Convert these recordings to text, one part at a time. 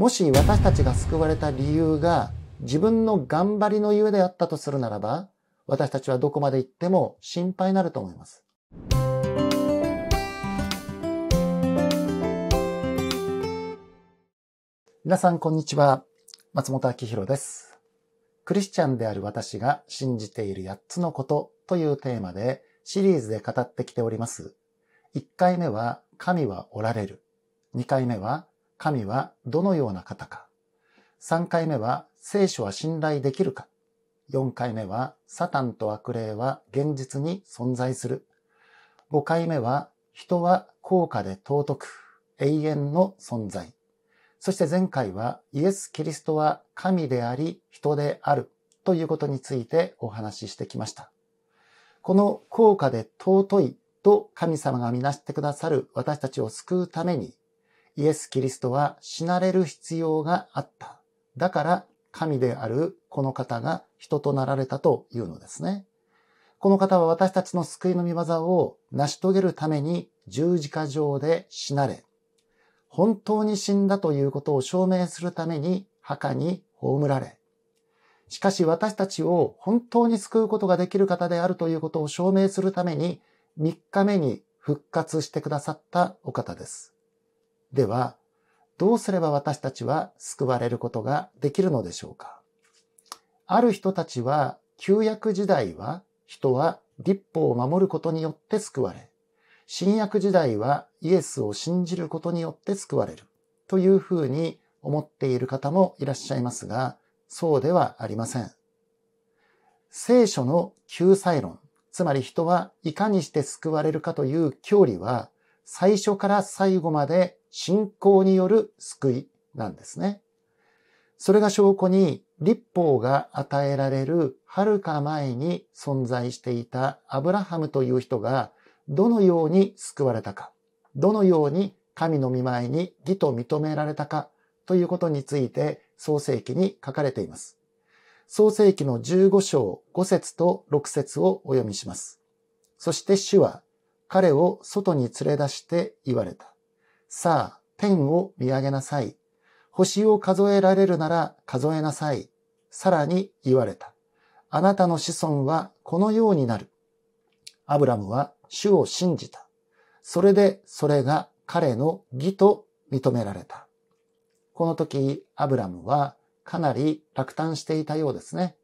もし私たちが救われた理由が自分の頑張りのゆえであったとするならば、私たちはどこまで行っても心配になると思います。皆さん、こんにちは。松本明宏です。クリスチャンである私が信じている8つのことというテーマでシリーズで語ってきております。1回目は神はおられる。2回目は神はどのような方か。3回目は聖書は信頼できるか。4回目はサタンと悪霊は現実に存在する。5回目は人は高価で尊く永遠の存在。そして前回はイエス・キリストは神であり人であるということについてお話ししてきました。この高価で尊いと神様がみなしてくださる私たちを救うためにイエス・キリストは死なれる必要があった。だから神であるこの方が人となられたというのですね。この方は私たちの救いの御業を成し遂げるために十字架上で死なれ、本当に死んだということを証明するために墓に葬られ、しかし私たちを本当に救うことができる方であるということを証明するために3日目に復活してくださったお方です。では、どうすれば私たちは救われることができるのでしょうかある人たちは、旧約時代は人は立法を守ることによって救われ、新約時代はイエスを信じることによって救われるというふうに思っている方もいらっしゃいますが、そうではありません。聖書の救済論、つまり人はいかにして救われるかという教理は、最初から最後まで信仰による救いなんですね。それが証拠に立法が与えられる遥か前に存在していたアブラハムという人がどのように救われたか、どのように神の見前に義と認められたかということについて創世記に書かれています。創世記の15章5節と6節をお読みします。そして主は彼を外に連れ出して言われた。さあ、天を見上げなさい。星を数えられるなら数えなさい。さらに言われた。あなたの子孫はこのようになる。アブラムは主を信じた。それでそれが彼の義と認められた。この時、アブラムはかなり落胆していたようですね。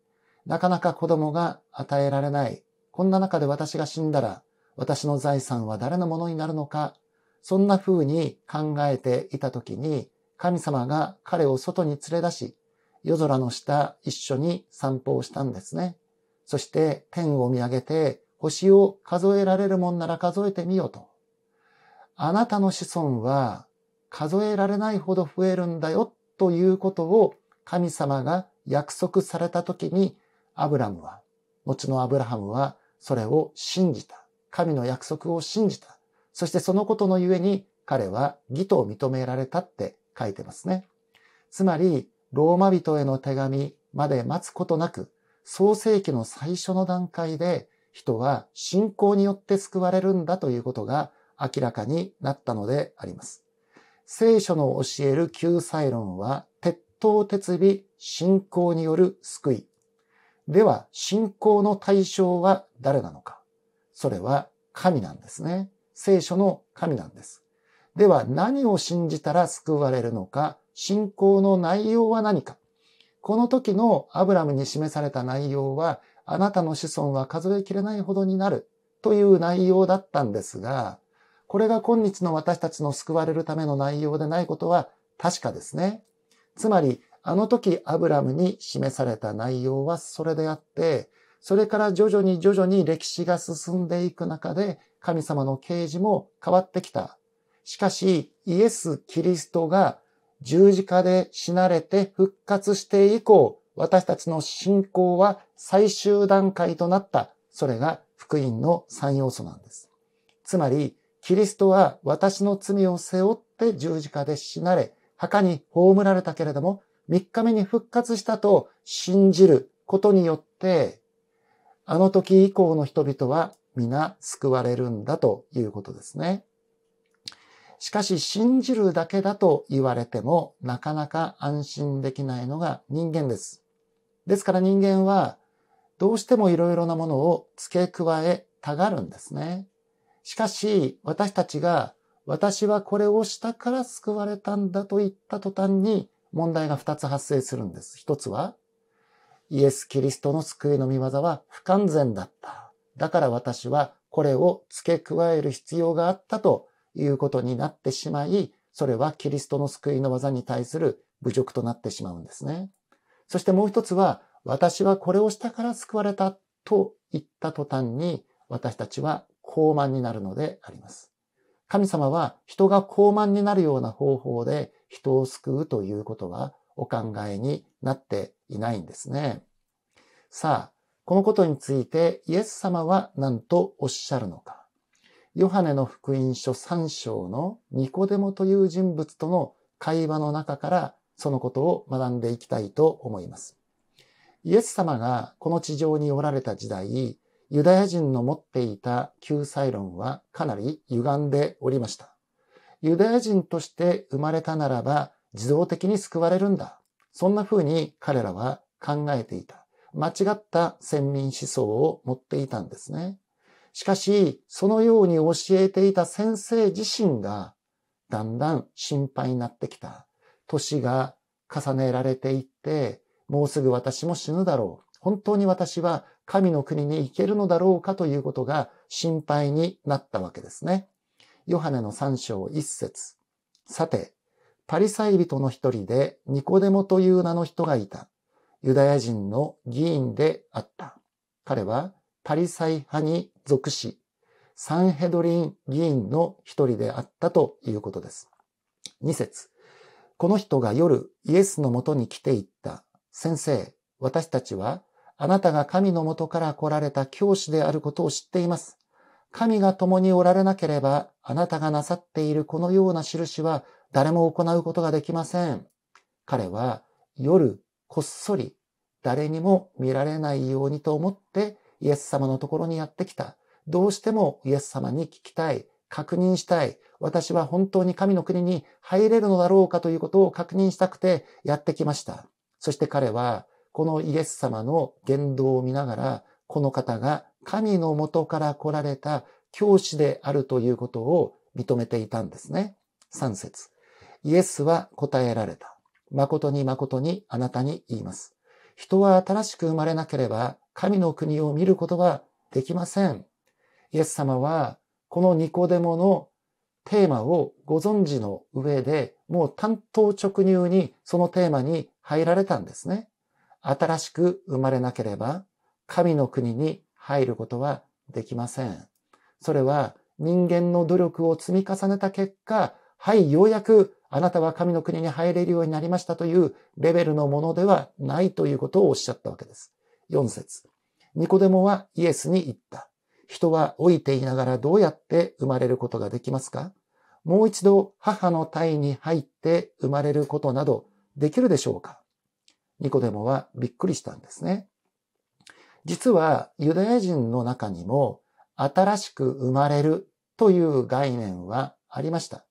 なかなか子供が与えられない。こんな中で私が死んだら私の財産は誰のものになるのか、そんな風に考えていた時に、神様が彼を外に連れ出し、夜空の下一緒に散歩をしたんですね。そして天を見上げて星を数えられるもんなら数えてみよと。あなたの子孫は数えられないほど増えるんだよということを神様が約束された時にアブラムは、後のアブラハムはそれを信じた。神の約束を信じた。そしてそのことのゆえに彼は義と認められたって書いてますね。つまり、ローマ人への手紙まで待つことなく、創世紀の最初の段階で人は信仰によって救われるんだということが明らかになったのであります。聖書の教える救済論は、鉄頭鉄尾、信仰による救い。では、信仰の対象は誰なのかそれは神なんですね。聖書の神なんです。では何を信じたら救われるのか、信仰の内容は何か。この時のアブラムに示された内容は、あなたの子孫は数えきれないほどになるという内容だったんですが、これが今日の私たちの救われるための内容でないことは確かですね。つまり、あの時アブラムに示された内容はそれであって、それから徐々に徐々に歴史が進んでいく中で、神様の啓示も変わってきた。しかし、イエス・キリストが十字架で死なれて復活して以降、私たちの信仰は最終段階となった。それが福音の3要素なんです。つまり、キリストは私の罪を背負って十字架で死なれ、墓に葬られたけれども、3日目に復活したと信じることによって、あの時以降の人々は皆救われるんだということですね。しかし信じるだけだと言われてもなかなか安心できないのが人間です。ですから人間はどうしてもいろいろなものを付け加えたがるんですね。しかし私たちが私はこれをしたから救われたんだと言った途端に問題が2つ発生するんです。1つはイエス・キリストの救いの見業は不完全だった。だから私はこれを付け加える必要があったということになってしまい、それはキリストの救いの技に対する侮辱となってしまうんですね。そしてもう一つは、私はこれをしたから救われたと言った途端に、私たちは傲慢になるのであります。神様は人が傲慢になるような方法で人を救うということはお考えになっていないんですね。さあ、このことについてイエス様は何とおっしゃるのか。ヨハネの福音書3章のニコデモという人物との会話の中からそのことを学んでいきたいと思います。イエス様がこの地上におられた時代、ユダヤ人の持っていた救済論はかなり歪んでおりました。ユダヤ人として生まれたならば自動的に救われるんだそんな風に彼らは考えていた。間違った先民思想を持っていたんですね。しかし、そのように教えていた先生自身が、だんだん心配になってきた。年が重ねられていって、もうすぐ私も死ぬだろう。本当に私は神の国に行けるのだろうかということが心配になったわけですね。ヨハネの3章1節さて、パリサイ人の一人でニコデモという名の人がいた。ユダヤ人の議員であった。彼はパリサイ派に属し、サンヘドリン議員の一人であったということです。二節。この人が夜イエスのもとに来ていった。先生、私たちはあなたが神のもとから来られた教師であることを知っています。神が共におられなければ、あなたがなさっているこのような印は誰も行うことができません。彼は夜こっそり誰にも見られないようにと思ってイエス様のところにやってきた。どうしてもイエス様に聞きたい。確認したい。私は本当に神の国に入れるのだろうかということを確認したくてやってきました。そして彼はこのイエス様の言動を見ながら、この方が神のもとから来られた教師であるということを認めていたんですね。3節イエスは答えられた。誠に誠にあなたに言います。人は新しく生まれなければ神の国を見ることはできません。イエス様はこのニコデモのテーマをご存知の上でもう単刀直入にそのテーマに入られたんですね。新しく生まれなければ神の国に入ることはできません。それは人間の努力を積み重ねた結果、はい、ようやくあなたは神の国に入れるようになりましたというレベルのものではないということをおっしゃったわけです。4節ニコデモはイエスに言った。人は老いていながらどうやって生まれることができますかもう一度母の体に入って生まれることなどできるでしょうかニコデモはびっくりしたんですね。実はユダヤ人の中にも新しく生まれるという概念はありました。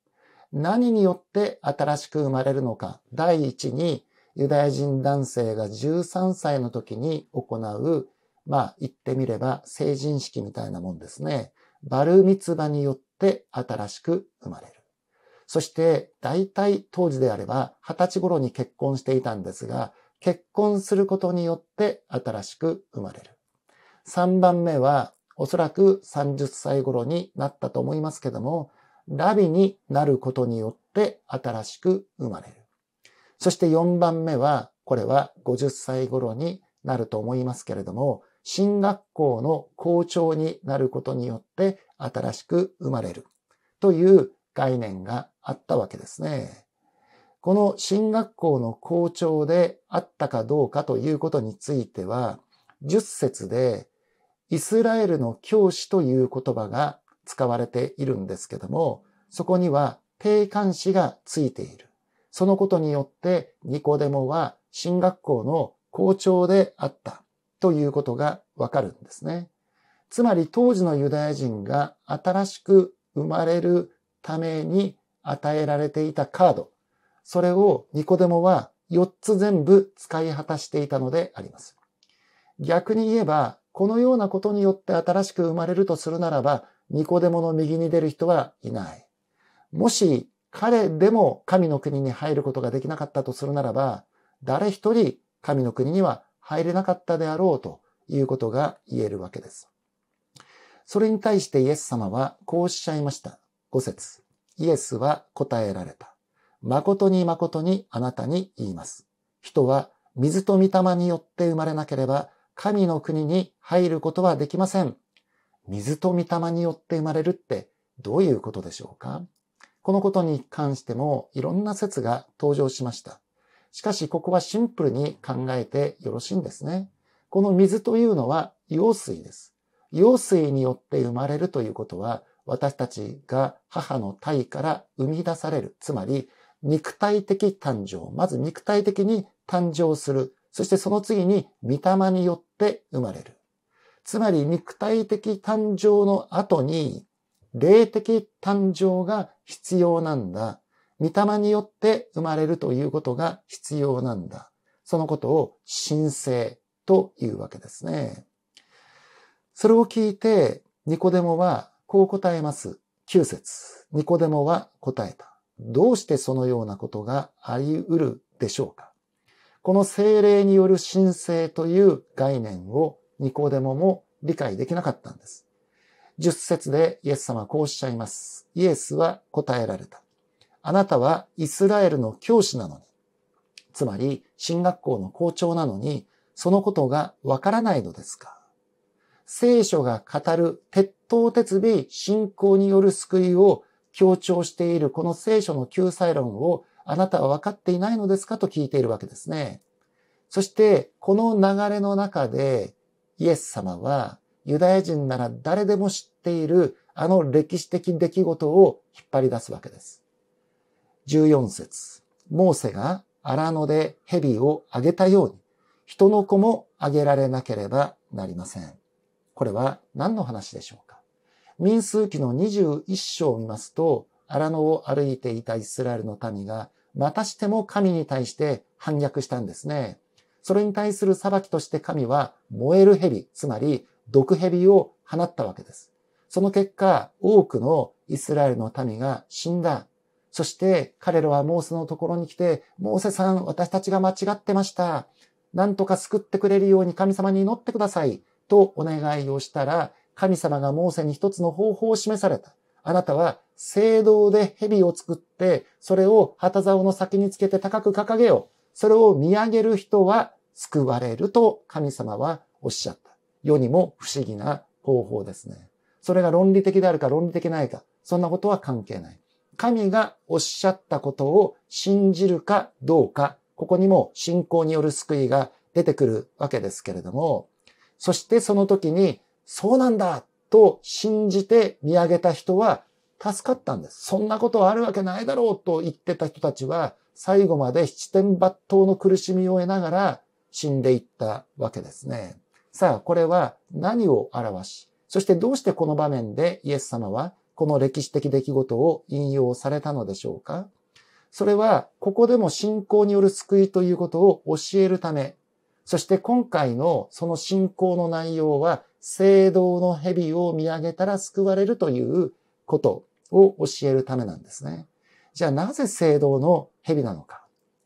何によって新しく生まれるのか。第一に、ユダヤ人男性が13歳の時に行う、まあ言ってみれば成人式みたいなもんですね。バルミツバによって新しく生まれる。そして大体当時であれば20歳頃に結婚していたんですが、結婚することによって新しく生まれる。3番目はおそらく30歳頃になったと思いますけども、ラビになることによって新しく生まれる。そして4番目は、これは50歳頃になると思いますけれども、進学校の校長になることによって新しく生まれるという概念があったわけですね。この進学校の校長であったかどうかということについては、10節でイスラエルの教師という言葉が使われているんですけども、そこには定冠詞がついている。そのことによってニコデモは進学校の校長であったということがわかるんですね。つまり当時のユダヤ人が新しく生まれるために与えられていたカード、それをニコデモは4つ全部使い果たしていたのであります。逆に言えば、このようなことによって新しく生まれるとするならば、ニコデモの右に出る人はいない。もし彼でも神の国に入ることができなかったとするならば、誰一人神の国には入れなかったであろうということが言えるわけです。それに対してイエス様はこうおっしゃいました。5節イエスは答えられた。誠に誠にあなたに言います。人は水と御霊によって生まれなければ神の国に入ることはできません。水と御霊によって生まれるってどういうことでしょうかこのことに関してもいろんな説が登場しました。しかしここはシンプルに考えてよろしいんですね。この水というのは用水です。用水によって生まれるということは私たちが母の体から生み出される。つまり肉体的誕生。まず肉体的に誕生する。そしてその次に御霊によって生まれる。つまり肉体的誕生の後に、霊的誕生が必要なんだ。御霊によって生まれるということが必要なんだ。そのことを神聖というわけですね。それを聞いて、ニコデモはこう答えます。9節ニコデモは答えた。どうしてそのようなことがあり得るでしょうかこの精霊による神聖という概念をニコデモも理解できなかったんです。十節でイエス様はこうおっしゃいます。イエスは答えられた。あなたはイスラエルの教師なのに、つまり進学校の校長なのに、そのことがわからないのですか聖書が語る鉄頭鉄尾信仰による救いを強調しているこの聖書の救済論をあなたは分かっていないのですかと聞いているわけですね。そして、この流れの中で、イエス様はユダヤ人なら誰でも知っているあの歴史的出来事を引っ張り出すわけです。14節モーセが荒野で蛇をあげたように、人の子もあげられなければなりません。これは何の話でしょうか民数記の21章を見ますと、荒野を歩いていたイスラエルの民が、またしても神に対して反逆したんですね。それに対する裁きとして神は燃える蛇、つまり毒蛇を放ったわけです。その結果、多くのイスラエルの民が死んだ。そして彼らはモーセのところに来て、モーセさん、私たちが間違ってました。なんとか救ってくれるように神様に祈ってください。とお願いをしたら、神様がモーセに一つの方法を示された。あなたは聖堂で蛇を作って、それを旗竿の先につけて高く掲げよう。それを見上げる人は救われると神様はおっしゃった。世にも不思議な方法ですね。それが論理的であるか論理的ないか、そんなことは関係ない。神がおっしゃったことを信じるかどうか、ここにも信仰による救いが出てくるわけですけれども、そしてその時に、そうなんだと信じて見上げた人は助かったんです。そんなことはあるわけないだろうと言ってた人たちは、最後まで七点抜刀の苦しみを得ながら、死んでいったわけですね。さあ、これは何を表し、そしてどうしてこの場面でイエス様はこの歴史的出来事を引用されたのでしょうかそれは、ここでも信仰による救いということを教えるため、そして今回のその信仰の内容は、聖堂の蛇を見上げたら救われるということを教えるためなんですね。じゃあなぜ聖堂の蛇なのか。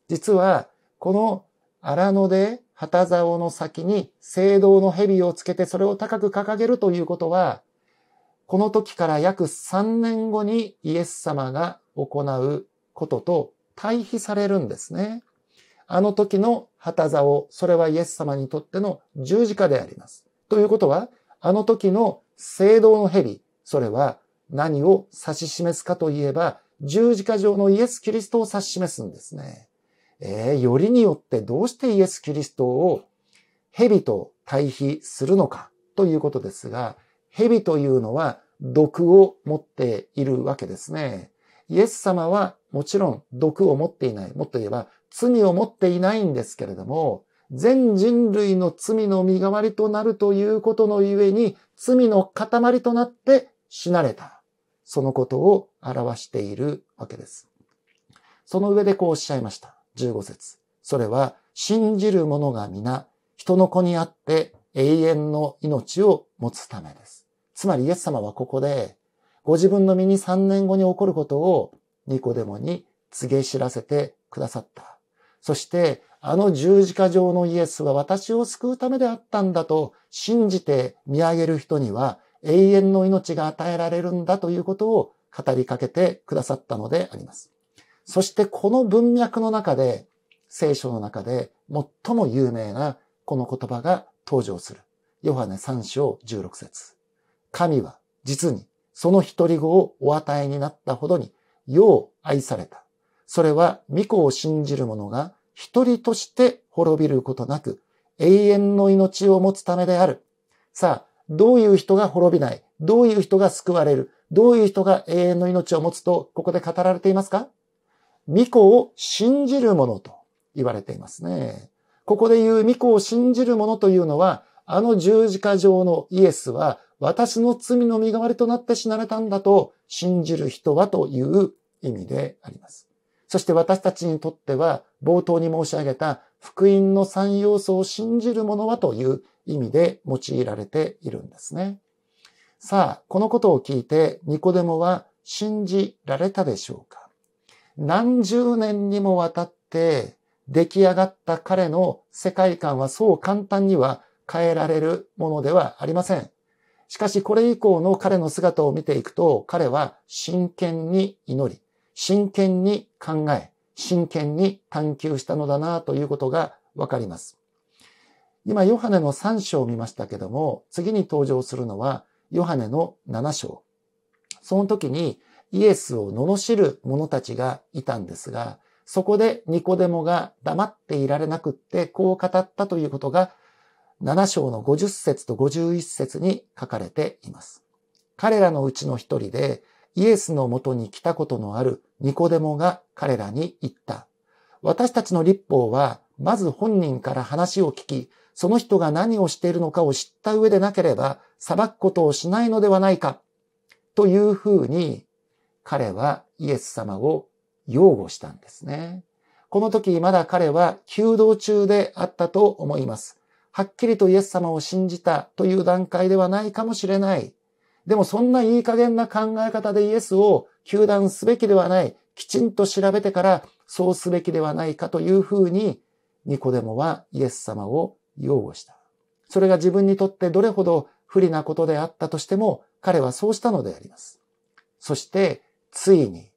実は、この荒野で旗竿の先に聖堂の蛇をつけてそれを高く掲げるということは、この時から約3年後にイエス様が行うことと対比されるんですね。あの時の旗竿、それはイエス様にとっての十字架であります。ということは、あの時の聖堂の蛇、それは何を指し示すかといえば、十字架上のイエス・キリストを指し示すんですね。えー、よりによってどうしてイエス・キリストを蛇と対比するのかということですが、蛇というのは毒を持っているわけですね。イエス様はもちろん毒を持っていない。もっと言えば罪を持っていないんですけれども、全人類の罪の身代わりとなるということのゆえに、罪の塊となって死なれた。そのことを表しているわけです。その上でこうおっしゃいました。15節それは、信じる者が皆、人の子にあって永遠の命を持つためです。つまり、イエス様はここで、ご自分の身に3年後に起こることをニコデモに告げ知らせてくださった。そして、あの十字架上のイエスは私を救うためであったんだと信じて見上げる人には永遠の命が与えられるんだということを語りかけてくださったのであります。そしてこの文脈の中で、聖書の中で最も有名なこの言葉が登場する。ヨハネ3章16節神は実にその一人子をお与えになったほどに、世を愛された。それは御子を信じる者が一人として滅びることなく、永遠の命を持つためである。さあ、どういう人が滅びないどういう人が救われるどういう人が永遠の命を持つと、ここで語られていますか御子を信じる者と言われていますね。ここで言う御子を信じる者というのは、あの十字架上のイエスは私の罪の身代わりとなって死なれたんだと信じる人はという意味であります。そして私たちにとっては冒頭に申し上げた福音の三要素を信じる者はという意味で用いられているんですね。さあ、このことを聞いてニコデモは信じられたでしょうか何十年にもわたって出来上がった彼の世界観はそう簡単には変えられるものではありません。しかしこれ以降の彼の姿を見ていくと、彼は真剣に祈り、真剣に考え、真剣に探求したのだなということがわかります。今、ヨハネの3章を見ましたけども、次に登場するのは、ヨハネの7章。その時に、イエスを罵る者たちがいたんですが、そこでニコデモが黙っていられなくってこう語ったということが、7章の50節と51節に書かれています。彼らのうちの一人で、イエスのもとに来たことのあるニコデモが彼らに言った。私たちの立法は、まず本人から話を聞き、その人が何をしているのかを知った上でなければ、裁くことをしないのではないか、というふうに彼はイエス様を擁護したんですね。この時まだ彼は弓道中であったと思います。はっきりとイエス様を信じたという段階ではないかもしれない。でもそんないい加減な考え方でイエスを糾弾すべきではない。きちんと調べてからそうすべきではないかというふうにニコデモはイエス様を擁護した。それが自分にとってどれほど不利なことであったとしても彼はそうしたのであります。そしてついに、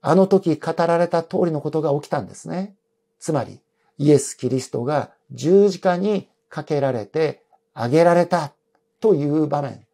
あの時語られた通りのことが起きたんですね。つまり、イエス・キリストが十字架にかけられて、あげられたという場面。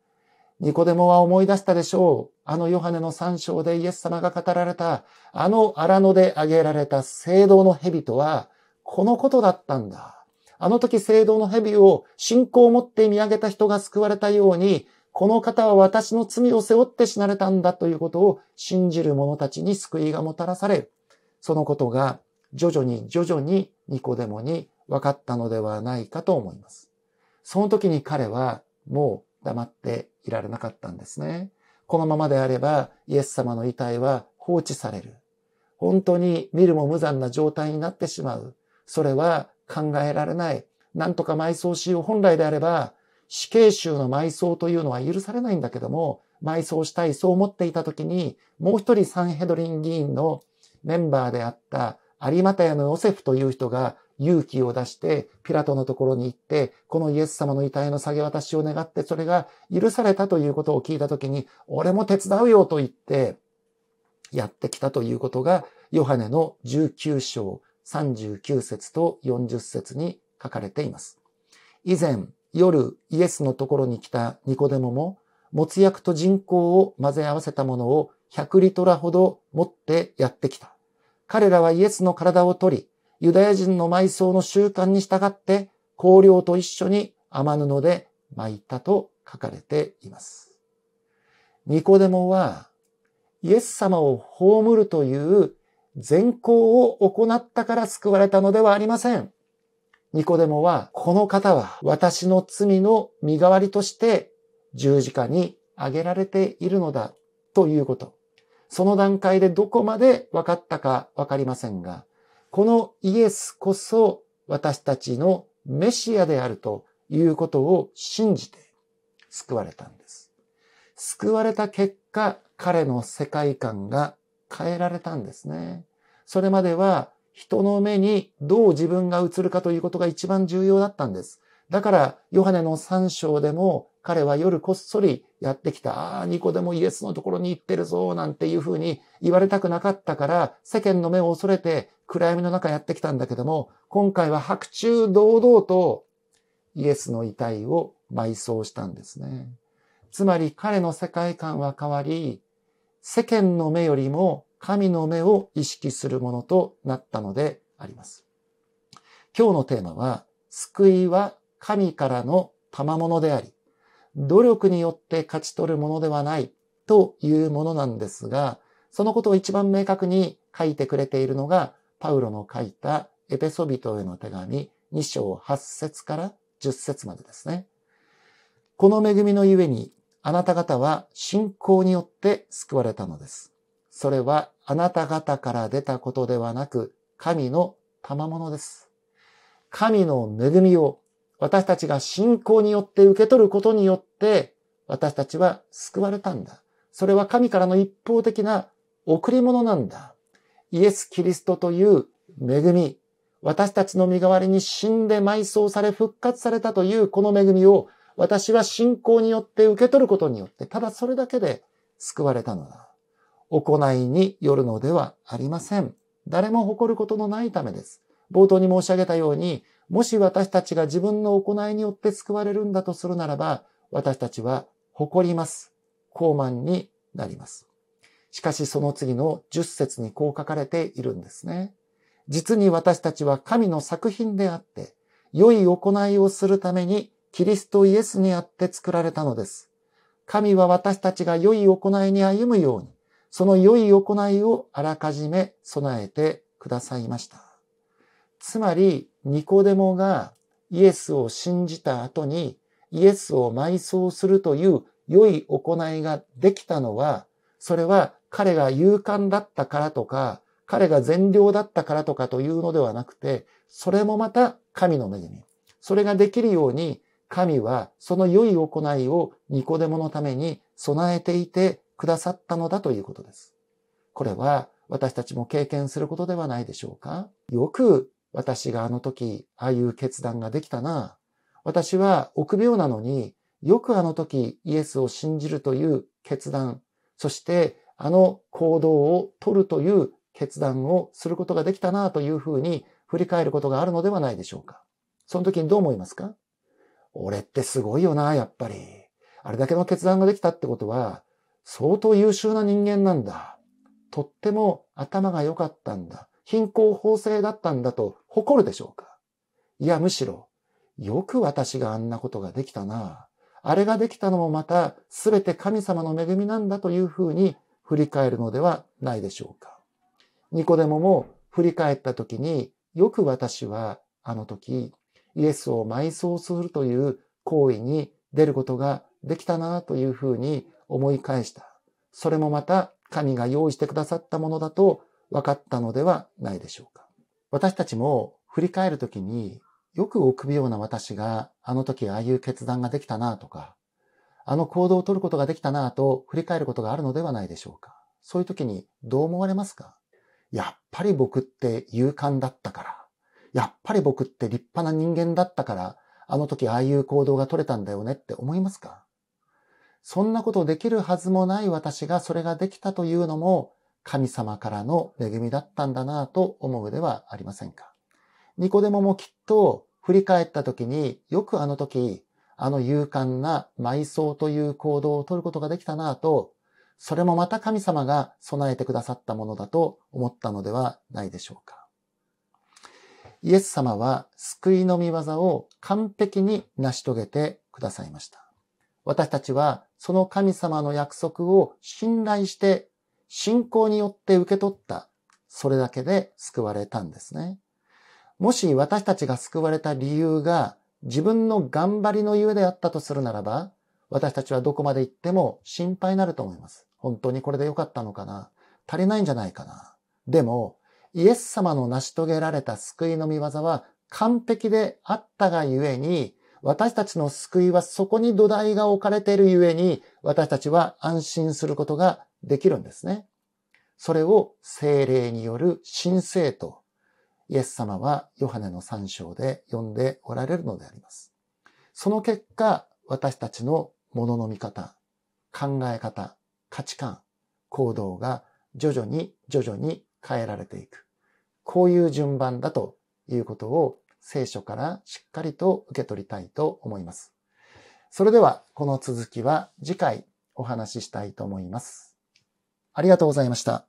ニコデモは思い出したでしょう。あのヨハネの三章でイエス様が語られた、あの荒野であげられた聖堂の蛇とは、このことだったんだ。あの時聖堂の蛇を信仰を持って見上げた人が救われたように、この方は私の罪を背負って死なれたんだということを信じる者たちに救いがもたらされる。そのことが徐々に徐々にニコデモに分かったのではないかと思います。その時に彼はもう黙っていられなかったんですね。このままであればイエス様の遺体は放置される。本当に見るも無残な状態になってしまう。それは考えられない。なんとか埋葬しよう。本来であれば死刑囚の埋葬というのは許されないんだけども、埋葬したい、そう思っていた時に、もう一人サンヘドリン議員のメンバーであったアリマタヤのヨセフという人が勇気を出して、ピラトのところに行って、このイエス様の遺体の下げ渡しを願って、それが許されたということを聞いたときに、俺も手伝うよと言って、やってきたということが、ヨハネの19章39節と40節に書かれています。以前、夜イエスのところに来たニコデモも、もつ薬と人工を混ぜ合わせたものを100リトラほど持ってやってきた。彼らはイエスの体を取り、ユダヤ人の埋葬の習慣に従って、香料と一緒に天布で巻いたと書かれています。ニコデモは、イエス様を葬るという善行を行ったから救われたのではありません。ニコデモは、この方は私の罪の身代わりとして十字架に挙げられているのだということ。その段階でどこまで分かったか分かりませんが、このイエスこそ私たちのメシアであるということを信じて救われたんです。救われた結果、彼の世界観が変えられたんですね。それまでは人の目にどう自分が映るかということが一番重要だったんです。だから、ヨハネの3章でも、彼は夜こっそりやってきた、ああ、ニコでもイエスのところに行ってるぞ、なんていうふうに言われたくなかったから、世間の目を恐れて暗闇の中やってきたんだけども、今回は白昼堂々とイエスの遺体を埋葬したんですね。つまり彼の世界観は変わり、世間の目よりも神の目を意識するものとなったのであります。今日のテーマは、救いは神からの賜物であり、努力によって勝ち取るものではないというものなんですが、そのことを一番明確に書いてくれているのが、パウロの書いたエペソビトへの手紙2章8節から10節までですね。この恵みのゆえに、あなた方は信仰によって救われたのです。それはあなた方から出たことではなく、神の賜物です。神の恵みを私たちが信仰によって受け取ることによって、私たちは救われたんだ。それは神からの一方的な贈り物なんだ。イエス・キリストという恵み、私たちの身代わりに死んで埋葬され復活されたというこの恵みを私は信仰によって受け取ることによって、ただそれだけで救われたのだ。行いによるのではありません。誰も誇ることのないためです。冒頭に申し上げたように、もし私たちが自分の行いによって救われるんだとするならば、私たちは誇ります。傲慢になります。しかしその次の10節にこう書かれているんですね。実に私たちは神の作品であって、良い行いをするためにキリストイエスにあって作られたのです。神は私たちが良い行いに歩むように、その良い行いをあらかじめ備えてくださいました。つまり、ニコデモがイエスを信じた後にイエスを埋葬するという良い行いができたのは、それは彼が勇敢だったからとか、彼が善良だったからとかというのではなくて、それもまた神の恵み。それができるように、神はその良い行いをニコデモのために備えていてくださったのだということです。これは私たちも経験することではないでしょうかよく私があの時、ああいう決断ができたな。私は臆病なのによくあの時イエスを信じるという決断、そしてあの行動を取るという決断をすることができたなというふうに振り返ることがあるのではないでしょうか。その時にどう思いますか俺ってすごいよな、やっぱり。あれだけの決断ができたってことは、相当優秀な人間なんだ。とっても頭が良かったんだ。貧困法制だったんだと誇るでしょうかいや、むしろ、よく私があんなことができたな。あれができたのもまた全て神様の恵みなんだというふうに振り返るのではないでしょうか。ニコデモも振り返った時によく私はあの時イエスを埋葬するという行為に出ることができたなというふうに思い返した。それもまた神が用意してくださったものだと分かったのではないでしょうか。私たちも振り返るときによく臆病な私があの時ああいう決断ができたなとか、あの行動を取ることができたなと振り返ることがあるのではないでしょうか。そういう時にどう思われますかやっぱり僕って勇敢だったから。やっぱり僕って立派な人間だったから、あの時ああいう行動が取れたんだよねって思いますかそんなことできるはずもない私がそれができたというのも、神様からの恵みだったんだなと思うではありませんか。ニコデモもきっと振り返った時によくあの時、あの勇敢な埋葬という行動をとることができたなと、それもまた神様が備えてくださったものだと思ったのではないでしょうか。イエス様は救いの見業を完璧に成し遂げてくださいました。私たちはその神様の約束を信頼して信仰によって受け取った。それだけで救われたんですね。もし私たちが救われた理由が自分の頑張りのゆえであったとするならば、私たちはどこまで行っても心配になると思います。本当にこれで良かったのかな足りないんじゃないかなでも、イエス様の成し遂げられた救いの御業は完璧であったがゆえに、私たちの救いはそこに土台が置かれているゆえに、私たちは安心することができるんですね。それを精霊による神聖と、イエス様はヨハネの三章で呼んでおられるのであります。その結果、私たちのものの見方、考え方、価値観、行動が徐々に徐々に変えられていく。こういう順番だということを聖書からしっかりと受け取りたいと思います。それでは、この続きは次回お話ししたいと思います。ありがとうございました。